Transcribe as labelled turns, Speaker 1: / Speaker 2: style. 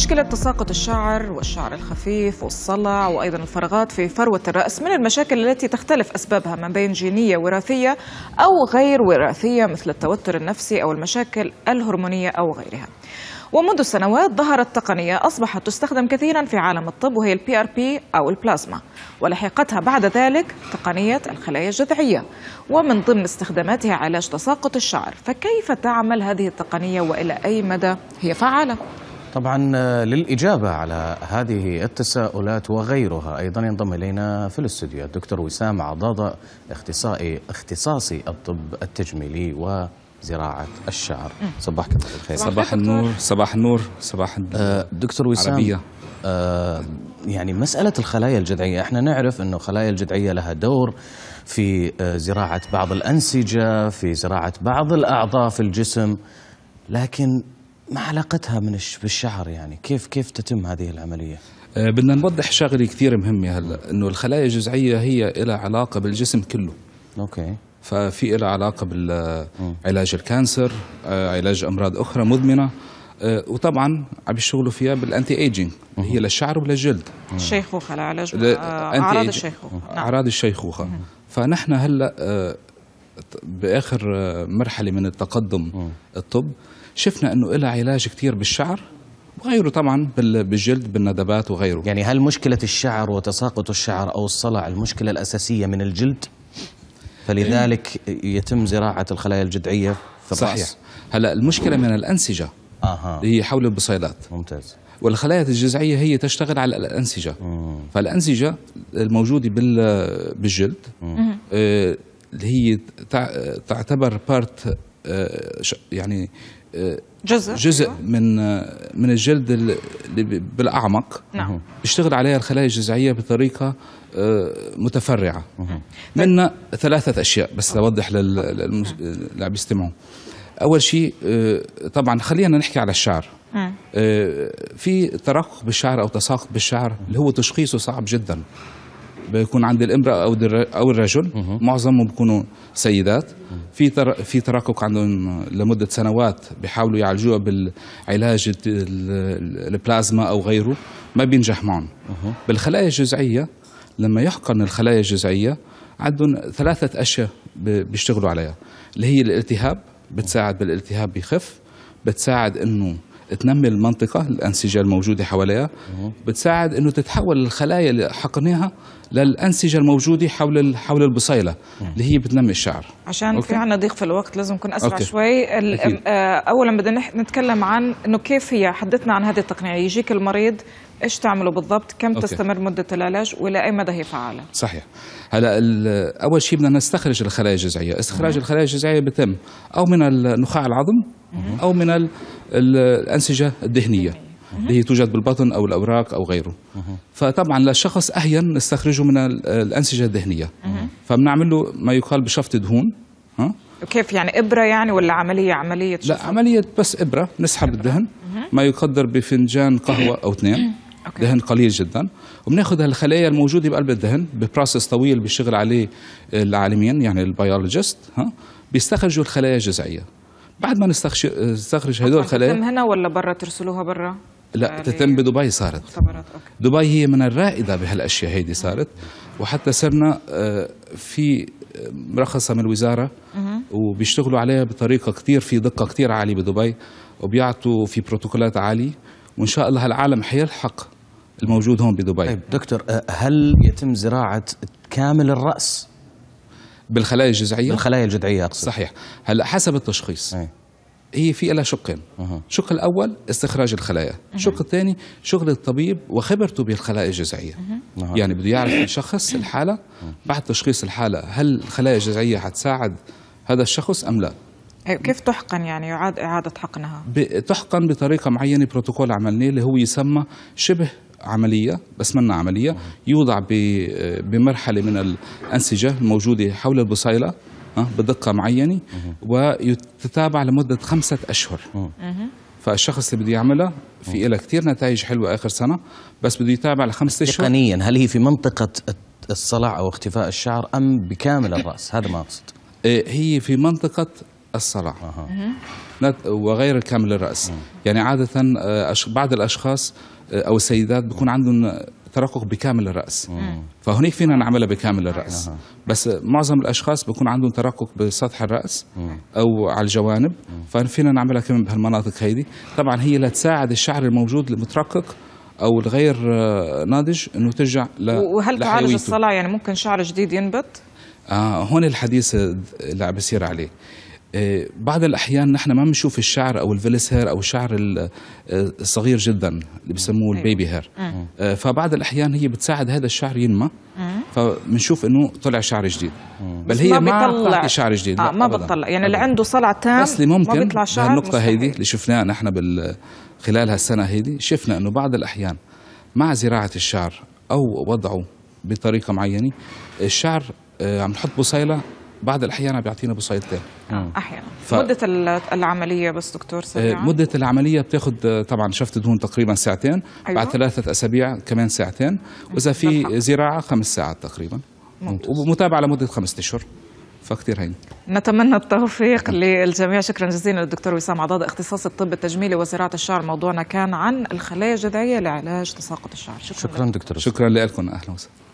Speaker 1: مشكلة تساقط الشعر والشعر الخفيف والصلع وأيضا الفراغات في فروة الرأس من المشاكل التي تختلف أسبابها ما بين جينية وراثية أو غير وراثية مثل التوتر النفسي أو المشاكل الهرمونية أو غيرها ومنذ سنوات ظهرت تقنية أصبحت تستخدم كثيرا في عالم الطب وهي البي ار بي أو البلازما ولحقتها بعد ذلك تقنية الخلايا الجذعية ومن ضمن استخداماتها علاج تساقط الشعر فكيف تعمل هذه التقنية وإلى أي مدى هي فعالة؟
Speaker 2: طبعا آه، للإجابة على هذه التساؤلات وغيرها أيضا ينضم إلينا في الاستوديو الدكتور وسام عضاضة اختصائي اختصاصي الطب التجميلي وزراعة الشعر صباحك بالخير صباح النور صباح النور صباح آه دكتور وسام آه يعني مسألة الخلايا الجذعية احنا نعرف أنه الخلايا الجذعية لها دور في آه زراعة بعض الأنسجة في زراعة بعض الأعضاء في الجسم لكن ما علاقتها من بالشعر يعني كيف كيف تتم هذه العمليه؟ آه، بدنا نوضح شغله كثير مهمه هلا انه الخلايا
Speaker 3: الجذعيه هي لها علاقه بالجسم كله اوكي ففي لها علاقه بالعلاج الكانسر آه، علاج امراض اخرى مدمنه آه، وطبعا عم يشتغلوا فيها بالانتي ايجينج هي للشعر وللجلد
Speaker 1: الشيخوخه لعلاج نعم. اعراض الشيخوخه اعراض
Speaker 3: الشيخوخه فنحن هلا باخر مرحله من التقدم الطب شفنا انه لها علاج كثير بالشعر وغيره
Speaker 2: طبعا بالجلد بالندبات وغيره يعني هل مشكلة الشعر وتساقط الشعر أو الصلع المشكلة الأساسية من الجلد؟ فلذلك يتم زراعة الخلايا الجذعية في الرأس صحيح هلا المشكلة من الأنسجة اها هي حول البصيلات ممتاز
Speaker 3: والخلايا الجذعية هي تشتغل على الأنسجة فالأنسجة الموجودة بالجلد آه، اللي هي تعتبر بارت آه، يعني جزء جزء أيوة. من من الجلد اللي بالاعمق نعم بيشتغل عليها الخلايا الجذعيه بطريقه آه، متفرعه طيب. منا ثلاثه اشياء بس اوضح للي بيستمعوا اول شيء آه، طبعا خلينا نحكي على الشعر آه، في ترقق بالشعر او تساقط بالشعر اللي هو تشخيصه صعب جدا بيكون عند الامراه او او الرجل معظمهم بيكونوا سيدات في في تراكك عندهم لمده سنوات بيحاولوا يعالجوها بالعلاج البلازما او غيره ما بينجح معهم بالخلايا الجذعيه لما يحقن الخلايا الجذعيه عندهم ثلاثه اشياء بيشتغلوا عليها اللي هي الالتهاب بتساعد بالالتهاب يخف بتساعد انه تنمي المنطقة الأنسجة الموجودة حواليها بتساعد أنه تتحول الخلايا اللي حقنها للأنسجة الموجودة حول حول البصيلة اللي هي بتنمي الشعر
Speaker 1: عشان أوكي. في عنا ضيق في الوقت لازم نكون أسرع أوكي. شوي آه، أولا بدنا نتكلم عن أنه كيف هي حدثنا عن هذه التقنية يجيك المريض ايش تعملوا بالضبط كم أوكي. تستمر مده العلاج والى اي مدى هي فعاله
Speaker 3: صحيح هلا اول شيء بدنا نستخرج الخلايا الجذعيه استخراج الخلايا الجذعيه بتم او من النخاع العظم أو من الأنسجة الدهنية اللي هي توجد بالبطن أو الأوراق أو غيره فطبعا للشخص أهين نستخرجه من الأنسجة الدهنية فبنعمل له ما يقال بشفط دهون
Speaker 1: كيف يعني إبرة يعني ولا عملية عملية شفط؟ لا
Speaker 3: عملية بس إبرة نسحب الدهن ما يقدر بفنجان قهوة أو اثنين أوكي. دهن قليل جدا وبناخذ هالخلايا الموجوده بقلب الدهن ببروسس طويل بيشتغل عليه العالمين يعني البيولوجيست ها بيستخرجوا الخلايا الجذعيه بعد ما نستخرج هدول الخلايا تتم
Speaker 1: هنا ولا برا ترسلوها برا؟
Speaker 3: لا يعني تتم بدبي صارت دبي هي من الرائده بهالاشياء هيدي صارت وحتى صرنا آه، في مرخصه من الوزاره وبيشتغلوا عليها بطريقه كثير في دقه كثير عاليه بدبي وبيعطوا في بروتوكولات عاليه وان شاء
Speaker 2: الله هالعالم حيلحق الموجود هون بدبي طيب دكتور آه، هل يتم زراعه كامل الراس بالخلايا الجذعيه بالخلايا الجذعيه اقصد صحيح هلا
Speaker 3: حسب التشخيص أي. هي في لها شقين أه. الاول استخراج الخلايا الشق أه. الثاني شغل الطبيب وخبرته بالخلايا الجذعيه أه. يعني بده يعرف يشخص الحاله بعد تشخيص الحاله هل الخلايا الجذعيه حتساعد هذا الشخص ام لا
Speaker 1: إيه، كيف تحقن يعني يعاد اعاده حقنها
Speaker 3: تحقن بطريقه معينه بروتوكول عملناه اللي هو يسمى شبه عملية بس منا عملية يوضع بمرحلة من الأنسجة الموجودة حول البصيلة بدقة معينة ويتتابع لمدة خمسة أشهر فالشخص اللي بده يعملها في لها كثير
Speaker 2: نتائج حلوة آخر سنة بس بده يتابع لخمسة أشهر تقنيا هل هي في منطقة الصلع أو اختفاء الشعر أم بكامل الرأس هذا ما أقصد
Speaker 3: إيه، هي في منطقة الصلع وغير كامل الرأس يعني عادة آه، بعض الأشخاص آه، أو السيدات بيكون عندهم ترقق بكامل الرأس فهنيك فينا نعملها بكامل الرأس بس معظم الأشخاص بيكون عندهم ترقق بسطح الرأس أو على الجوانب ففينا نعملها كمان بهالمناطق هيدي طبعا هي لتساعد الشعر الموجود المترقق او الغير آه، ناضج انه ترجع ل وهل تعالج الصلع
Speaker 1: يعني ممكن شعر جديد ينبت؟
Speaker 3: آه هون الحديث اللي عم بيصير عليه إيه، بعض الاحيان نحن ما بنشوف الشعر او الفيلس هير او الشعر إيه، الصغير جدا اللي بسموه أيوة. البيبي هير أمم. إيه، فبعض الاحيان هي بتساعد هذا الشعر ينمى أمم. فبنشوف انه طلع شعر جديد أمم. بل هي ما بتطلع شعر جديد آه ما بتطلع
Speaker 1: يعني اللي عنده صلع تام بس اللي ممكن ما بيطلع شعر النقطه هيدي اللي
Speaker 3: شفناها نحن بال خلال هالسنه هيدي شفنا انه بعض الاحيان مع زراعه الشعر او وضعه بطريقه معينه الشعر آه، عم نحط بصيله بعض الاحيان بيعطينا بصيد تاني آه، آه.
Speaker 1: احيانا ف... مده العمليه بس دكتور آه، سريعا مده
Speaker 3: العمليه بتاخذ طبعا شفت دهون تقريبا ساعتين أيوة. بعد ثلاثه اسابيع كمان ساعتين أيوه، واذا في زراعه خمس ساعات تقريبا ومتابعه لمده خمسة اشهر فكتير هين
Speaker 1: نتمنى التوفيق للجميع شكرا جزيلا للدكتور وسام عضاد اختصاص الطب التجميلي وزراعه الشعر موضوعنا كان عن الخلايا الجذعيه لعلاج تساقط الشعر شكرا,
Speaker 3: شكرا دكتور شكرا لكم اهلا وسهلا